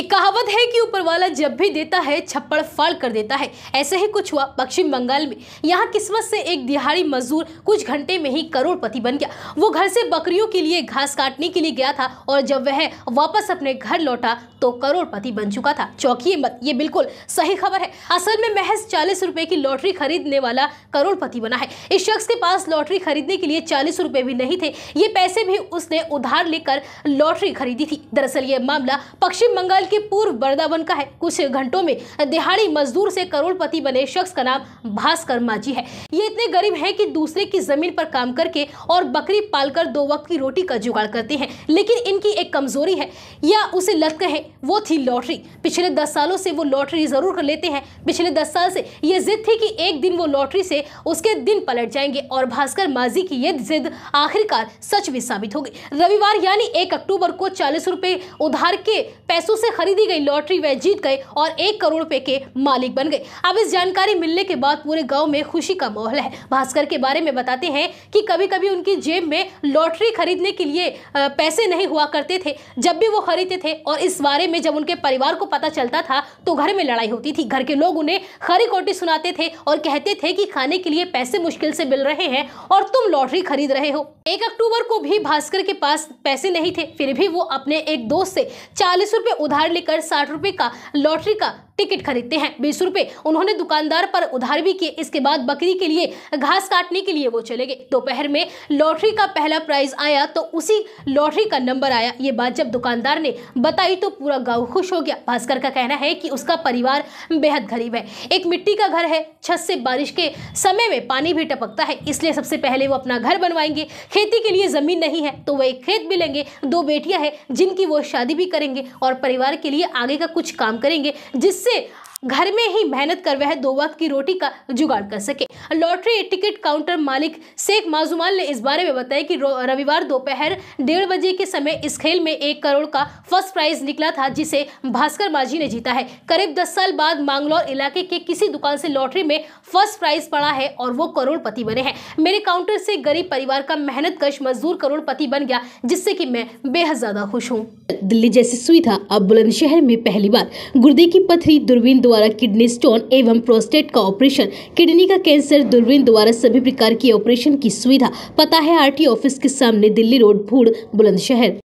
एक कहावत है कि ऊपर वाला जब भी देता है छप्पड़ फाड़ कर देता है ऐसे ही कुछ हुआ पश्चिम बंगाल में यहाँ किस्मत से एक दिहाड़ी मजदूर कुछ घंटे में ही करोड़पति बन गया वो घर से बकरियों के लिए घास काटने के लिए गया था और जब वह वापस अपने घर लौटा तो करोड़पति बन चुका था चौकी मत ये बिल्कुल सही खबर है असल में महज चालीस रुपए की लॉटरी खरीदने वाला करोड़पति बना है इस शख्स के पास लॉटरी खरीदने के लिए चालीस रुपए भी नहीं थे ये पैसे भी उसने उधार लेकर लॉटरी खरीदी थी दरअसल ये मामला पश्चिम बंगाल के पूर्व बर्दावन का है कुछ घंटों में दिहाड़ी मजदूर से करोड़पति बने शख्स का नाम भास्कर माझी है ये इतने गरीब है कि दूसरे की जमीन पर काम करके और बकरी पालकर दो वक्त की रोटी का जुगाड़ करते हैं लेकिन इनकी एक कमजोरी है या उसे लत कहे वो थी लॉटरी पिछले दस सालों से वो लॉटरी जरूर कर लेते हैं पिछले दस साल से ये जिद थी कि एक दिन वो लॉटरी से उसके दिन पलट जाएंगे और भास्कर माझी की ये जिद आखिरकार सच भी साबित होगी रविवार यानी एक अक्टूबर को चालीस रुपये उधार के पैसों से खरीदी गई लॉटरी वह जीत गए और एक करोड़ रुपए के मालिक बन गए अब इस जानकारी मिलने के बाद पूरे गांव में खुशी का माहौल है भास्कर के बारे में बताते हैं कि कभी कभी उनकी जेब में लॉटरी खरीदने के लिए पैसे नहीं हुआ करते थे जब भी वो खरीदते थे और इस बारे में जब उनके परिवार को पता चलता था तो घर में लड़ाई होती थी घर के लोग उन्हें खरी कोटी सुनाते थे और कहते थे कि खाने के लिए पैसे मुश्किल से मिल रहे हैं और तुम लॉटरी खरीद रहे हो एक अक्टूबर को भी भास्कर के पास पैसे नहीं थे फिर भी वो अपने एक दोस्त से चालीस रुपए उधार उधार लेकर साठ रुपए का लॉटरी का टिकट खरीदते हैं बीस रुपये उन्होंने दुकानदार पर उधार भी किए इसके बाद बकरी के लिए घास काटने के लिए वो चले गए दोपहर में लॉटरी का पहला प्राइज आया तो उसी लॉटरी का नंबर आया ये बात जब दुकानदार ने बताई तो पूरा गाँव खुश हो गया भास्कर का कहना है कि उसका परिवार बेहद गरीब है एक मिट्टी का घर है छत से बारिश के समय में पानी भी टपकता है इसलिए सबसे पहले वो अपना घर बनवाएंगे खेती के लिए ज़मीन नहीं है तो वह एक खेत भी लेंगे दो बेटियां हैं जिनकी वो शादी भी करेंगे और परिवार के लिए आगे का कुछ काम करेंगे जिससे você घर में ही मेहनत कर वह दो वक्त की रोटी का जुगाड़ कर सके लॉटरी टिकट काउंटर मालिक शेख माजुमाल ने इस बारे में बताया कि रविवार दोपहर डेढ़ बजे के समय इस खेल में एक करोड़ का फर्स्ट प्राइज निकला था जिसे भास्कर माझी ने जीता है करीब दस साल बाद मांगलौर इलाके के किसी दुकान से लॉटरी में फर्स्ट प्राइज पड़ा है और वो करोड़पति बने हैं मेरे काउंटर से गरीब परिवार का मेहनत कश मजदूर करोड़पति बन गया जिससे की मैं बेहद ज्यादा खुश हूँ दिल्ली जैसी सुविधा अब बुलंदशहर में पहली बार गुर्दे की पथरी दूरबीन द्वारा किडनी स्टोन एवं प्रोस्टेट का ऑपरेशन किडनी का कैंसर दूरबीन द्वारा सभी प्रकार की ऑपरेशन की सुविधा पता है आर ऑफिस के सामने दिल्ली रोड भूड़ बुलंदशहर